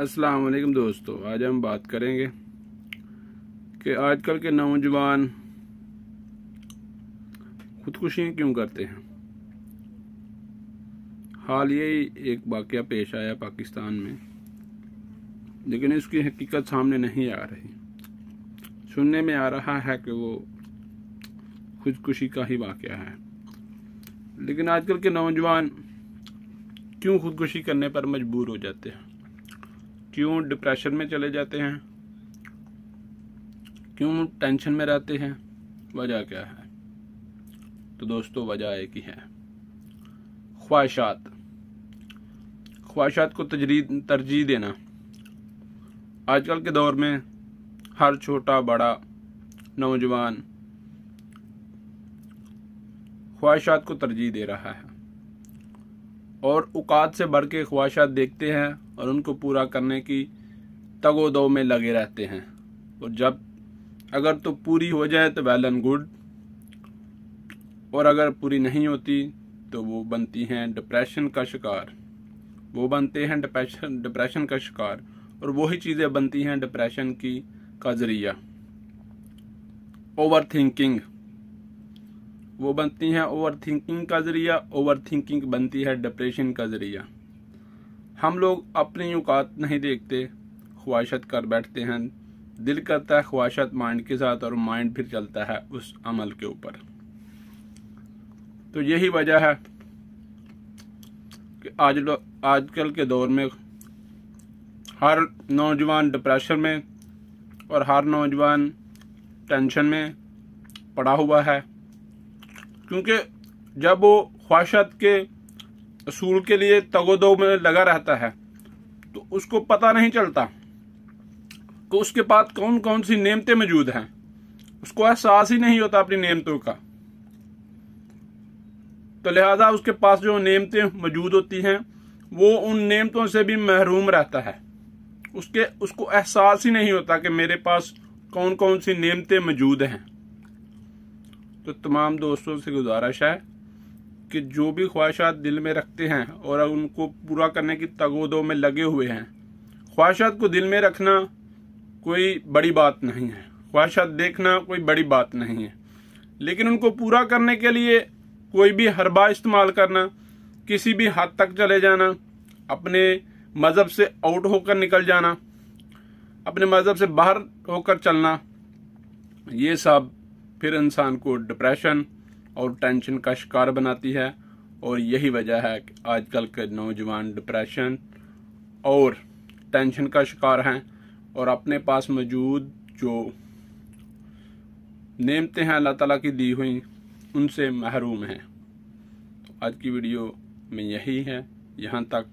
अस्सलाम वालेकुम दोस्तों आज हम बात करेंगे कि आजकल के नौजवान खुदकुशियाँ क्यों करते हैं हाल यही एक वाक़ पेश आया पाकिस्तान में लेकिन इसकी हकीकत सामने नहीं आ रही सुनने में आ रहा है कि वो खुदकुशी का ही वाक़ है लेकिन आजकल के नौजवान क्यों खुदकुशी करने पर मजबूर हो जाते हैं क्यों डिप्रेशन में चले जाते हैं क्यों टेंशन में रहते हैं वजह क्या है तो दोस्तों वजह एक ही है ख्वाहिशात ख्वाहिशात को तजरी तरजीह देना आजकल के दौर में हर छोटा बड़ा नौजवान ख्वाहिशात को तरजीह दे रहा है और उकात से बढ़ के ख्वाहिशात देखते हैं और उनको पूरा करने की तगो दो में लगे रहते हैं और जब अगर तो पूरी हो जाए तो वेल एंड गुड और अगर पूरी नहीं होती तो वो बनती हैं डिप्रेशन का शिकार वो बनते हैं डिप्रेशन डिप्रेशन का शिकार और वही चीज़ें बनती हैं डिप्रेशन की का ज़रिया ओवर थिंकिंग वो बनती हैं ओवर थिंकिंग का ज़रिया ओवर थिंकिंग बनती है डिप्रेशन का ज़रिया हम लोग अपनी औकात नहीं देखते ख्वाहिशत कर बैठते हैं दिल करता है ख्वाहिशत माइंड के साथ और माइंड फिर चलता है उस अमल के ऊपर तो यही वजह है कि आज आजकल के दौर में हर नौजवान डिप्रेशन में और हर नौजवान टेंशन में पड़ा हुआ है क्योंकि जब वो ख्वाहिशात के असूल के लिए तगोदो में लगा रहता है तो उसको पता नहीं चलता कि उसके पास कौन कौन सी नेमतें मौजूद हैं उसको एहसास ही नहीं होता अपनी नेमतों का तो लिहाजा उसके पास जो नेमतें मौजूद होती हैं वो उन नेमतों से भी महरूम रहता है उसके उसको एहसास ही नहीं होता कि मेरे पास कौन कौन सी नेमतें मौजूद हैं तो तमाम दोस्तों से गुजारिश है कि जो भी ख्वाहिशात दिल में रखते हैं और उनको पूरा करने की तगोदों में लगे हुए हैं ख्वाहिशात को दिल में रखना कोई बड़ी बात नहीं है ख्वाहिशात देखना कोई बड़ी बात नहीं है लेकिन उनको पूरा करने के लिए कोई भी हरबा इस्तेमाल करना किसी भी हद तक चले जाना अपने मज़हब से आउट होकर निकल जाना अपने मज़हब से बाहर होकर चलना ये सब फिर इंसान को डिप्रेशन और टेंशन का शिकार बनाती है और यही वजह है कि आजकल के नौजवान डिप्रेशन और टेंशन का शिकार हैं और अपने पास मौजूद जो नेमते हैं अल्लाह ताला की दी हुई उनसे महरूम हैं तो आज की वीडियो में यही है यहाँ तक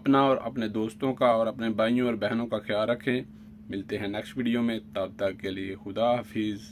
अपना और अपने दोस्तों का और अपने भाइयों और बहनों का ख्याल रखें मिलते हैं नेक्स्ट वीडियो में तब तक के लिए खुदा हाफिज़